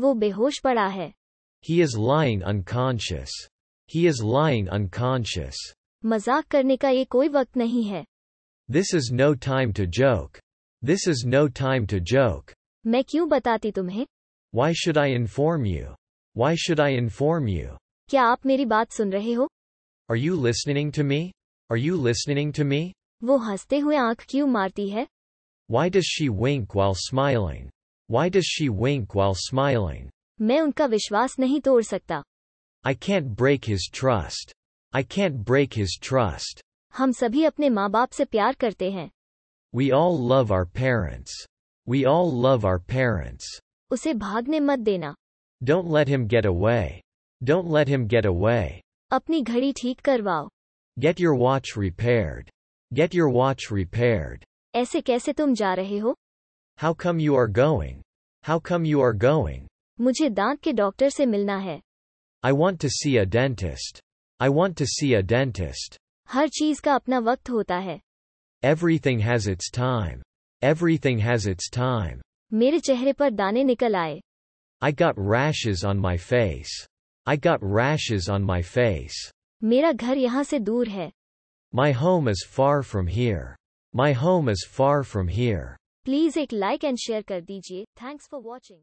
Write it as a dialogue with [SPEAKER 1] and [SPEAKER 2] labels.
[SPEAKER 1] वो बेहोश पड़ा है
[SPEAKER 2] he is lying unconscious he is lying unconscious
[SPEAKER 1] मजाक करने का ये कोई वक्त नहीं है
[SPEAKER 2] this is no time to joke this is no time to joke
[SPEAKER 1] मैं क्यों बताती तुम्हें
[SPEAKER 2] why should I inform you why should I inform you
[SPEAKER 1] क्या आप मेरी बात सुन रहे हो
[SPEAKER 2] are you listening to me are you listening to me
[SPEAKER 1] वो हंसते हुए आंख क्यों मारती है
[SPEAKER 2] why does she wink while smiling Why does she wink while smiling?
[SPEAKER 1] मैं उनका विश्वास नहीं तोड़ सकता
[SPEAKER 2] I can't break his trust. I can't break his trust.
[SPEAKER 1] हम सभी अपने से प्यार करते हैं
[SPEAKER 2] We all love our parents. We all love our parents.
[SPEAKER 1] उसे भागने मत देना
[SPEAKER 2] Don't let him get away. Don't let him get away.
[SPEAKER 1] अपनी घड़ी ठीक करवाओ
[SPEAKER 2] Get your watch repaired. Get your watch repaired.
[SPEAKER 1] ऐसे कैसे तुम जा रहे हो
[SPEAKER 2] How come you are going? How come you are going?
[SPEAKER 1] मुझे दांत के डॉक्टर से मिलना है
[SPEAKER 2] I want to see a dentist. I want to see a dentist.
[SPEAKER 1] हर चीज का अपना वक्त होता है
[SPEAKER 2] Everything has its time. Everything has its time.
[SPEAKER 1] मेरे चेहरे पर दाने निकल आए
[SPEAKER 2] I got rashes on my face. I got rashes on my face.
[SPEAKER 1] मेरा घर यहाँ से दूर है
[SPEAKER 2] My home is far from here. My home is far from here.
[SPEAKER 1] Please एक लाइक एंड शेयर कर दीजिए थैंक्स फॉर वॉचिंग